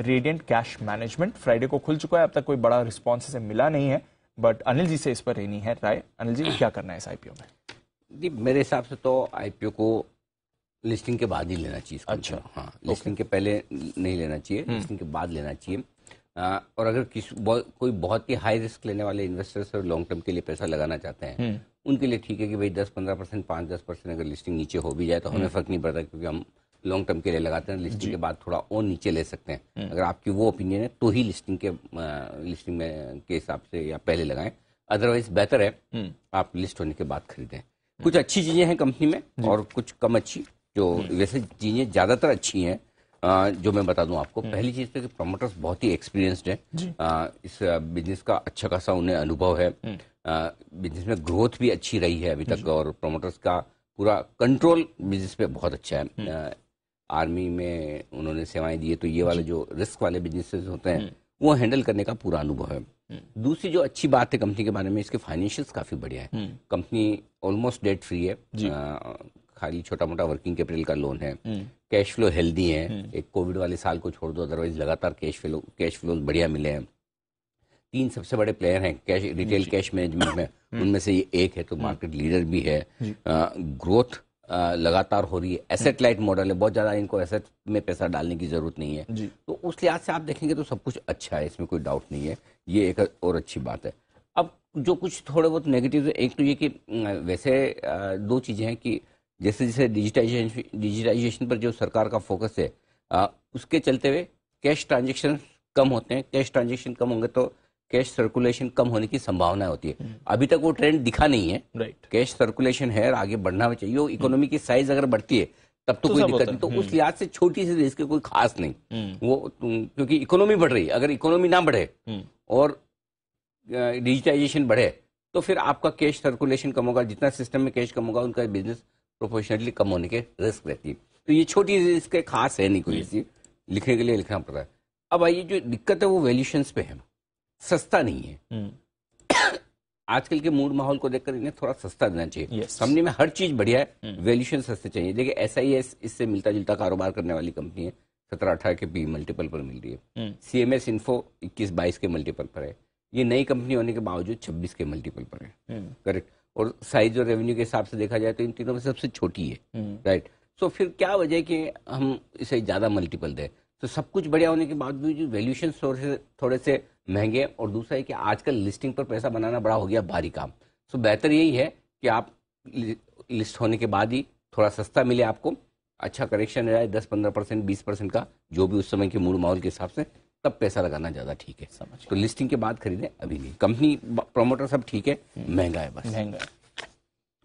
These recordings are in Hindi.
रेडियंट कैश मैनेजमेंट फ्राइडे को खुल चुका है अब तक कोई बड़ा रिस्पॉन्स इसे मिला नहीं है बट अनिल जी से इस पर रहनी है राय अनिल जी क्या करना है इस आईपीओ में जी मेरे हिसाब से तो आईपीओ को लिस्टिंग के बाद ही लेना चाहिए अच्छा हाँ लिस्टिंग के पहले नहीं लेना चाहिए लिस्टिंग हम्म। के बाद लेना चाहिए और अगर किस कोई बहुत ही हाई रिस्क लेने वाले इन्वेस्टर्स और लॉन्ग टर्म के लिए पैसा लगाना चाहते हैं हम्म। उनके लिए ठीक है कि भाई दस पंद्रह परसेंट पाँच दस परसेंट अगर लिस्टिंग नीचे हो भी जाए तो हमें हम्म। फर्क नहीं पड़ता क्योंकि हम लॉन्ग टर्म के लिए लगाते हैं लिस्टिंग के बाद थोड़ा और नीचे ले सकते हैं हम्म। अगर आपकी वो ओपिनियन है तो ही लिस्टिंग के लिस्टिंग में के हिसाब से या पहले लगाएं अदरवाइज बेहतर है हम्म। आप लिस्ट होने के बाद खरीदें हम्म। कुछ अच्छी चीजें हैं कंपनी में और कुछ कम अच्छी जो वैसे चीजें ज्यादातर अच्छी हैं जो मैं बता दूं आपको पहली चीज तो कि प्रमोटर्स बहुत ही एक्सपीरियंस्ड हैं इस बिजनेस का अच्छा खासा उन्हें अनुभव है बिजनेस में ग्रोथ भी अच्छी रही है अभी तक और प्रमोटर्स का पूरा कंट्रोल बिजनेस पे बहुत अच्छा है आर्मी में उन्होंने सेवाएं दी है तो ये वाले जो रिस्क वाले बिजनेसेस होते हैं हम्म। वो हैंडल करने का पूरा अनुभव है हम्म। दूसरी जो अच्छी बात है कंपनी के बारे में इसके फाइनेंशियल काफी बढ़िया है हम्म। कंपनी ऑलमोस्ट डेट फ्री है खाली छोटा मोटा वर्किंग कैपिटल का लोन है कैश फ्लो हेल्दी है एक कोविड वाले साल को छोड़ दो अदरवाइज लगातार कैश फ्लो कैश फ्लो बढ़िया मिले हैं तीन सबसे बड़े प्लेयर हैं कैश रिटेल कैश मैनेजमेंट में उनमें से ये एक है तो मार्केट लीडर भी है ग्रोथ लगातार हो रही है एसेट लाइट मॉडल है बहुत ज़्यादा इनको एसेट में पैसा डालने की ज़रूरत नहीं है तो उस लिहाज से आप देखेंगे तो सब कुछ अच्छा है इसमें कोई डाउट नहीं है ये एक और अच्छी बात है अब जो कुछ थोड़े बहुत नेगेटिव एक तो ये कि वैसे दो चीज़ें हैं कि जैसे जैसे डिजिटाइजेशन डिजिटाइजेशन पर जो सरकार का फोकस है उसके चलते हुए कैश ट्रांजेक्शन कम होते हैं कैश ट्रांजेक्शन कम होंगे तो कैश सर्कुलेशन कम होने की संभावना होती है अभी तक वो ट्रेंड दिखा नहीं है राइट कैश सर्कुलेशन है और आगे बढ़ना चाहिए इकोनॉमी की साइज अगर बढ़ती है तब तो, तो कोई दिक्कत नहीं तो उस हम्म। लिहाज से छोटी सी देश के कोई खास नहीं हम्म। वो क्योंकि इकोनॉमी बढ़ रही है अगर इकोनॉमी ना बढ़े हम्म। और डिजिटाइजेशन बढ़े तो फिर आपका कैश सर्कुलेशन कम होगा जितना सिस्टम में कैश कम होगा उनका बिजनेस प्रोफेशनली कम होने के रिस्क रहती है तो ये छोटी इसके खास है नहीं कोई ऐसी लिखने के लिए लिखना पड़ता है अब आइए जो दिक्कत है वो वेल्यूशन पे है सस्ता नहीं है हम्म। आजकल के मूड माहौल को देखकर इन्हें थोड़ा सस्ता देना चाहिए yes. कंपनी में हर चीज बढ़िया है वैल्यूशन हम्म। सस्ते चाहिए देखिए एस आई एस इससे मिलता जुलता कारोबार करने वाली कंपनी है सत्रह अठारह के बी मल्टीपल पर मिल रही है सी एम हम्म। एस इन्फो इक्कीस बाईस के मल्टीपल पर है ये नई कंपनी होने के बावजूद छब्बीस के मल्टीपल पर है करेक्ट और साइज और रेवेन्यू के हिसाब से देखा जाए तो इन तीनों में सबसे छोटी है राइट सो फिर क्या वजह कि हम इसे ज्यादा मल्टीपल दें तो सब कुछ बढ़िया होने के बावजूद वैल्यूशन थोड़े से महंगे और दूसरा है कि आजकल लिस्टिंग पर पैसा बनाना बड़ा हो गया भारी काम सो बेहतर यही है कि आप लिस्ट होने के बाद ही थोड़ा सस्ता मिले आपको अच्छा करेक्शन रहा है दस पंद्रह परसेंट बीस परसेंट का जो भी उस समय के मूल माहौल के हिसाब से तब पैसा लगाना ज्यादा ठीक है समझ तो लिस्टिंग के बाद खरीदें अभी नहीं कंपनी प्रमोटर सब ठीक है हम्म। महंगा है बस महंगा है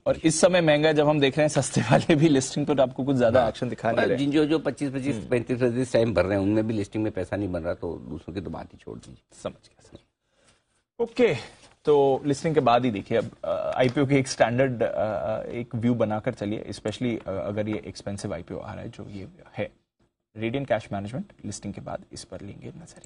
और इस समय महंगा जब हम देख रहे हैं सस्ते वाले भी लिस्टिंग तो आपको कुछ ज्यादा एक्शन दिखा रहे जिन जो जो पच्चीस पच्चीस हम्म। पैंतीस पैंतीस टाइम भर रहे हैं उनमें भी लिस्टिंग में पैसा नहीं बन रहा तो दूसरों की तो बात ही छोड़ दीजिए समझ गया ओके तो लिस्टिंग के बाद ही देखिए अब आईपीओ की एक स्टैंडर्ड एक व्यू बनाकर चलिए स्पेशली अगर ये एक्सपेंसिव आईपीओ आ रहा है जो ये है रेडियन कैश मैनेजमेंट लिस्टिंग के बाद इस पर लेंगे नजर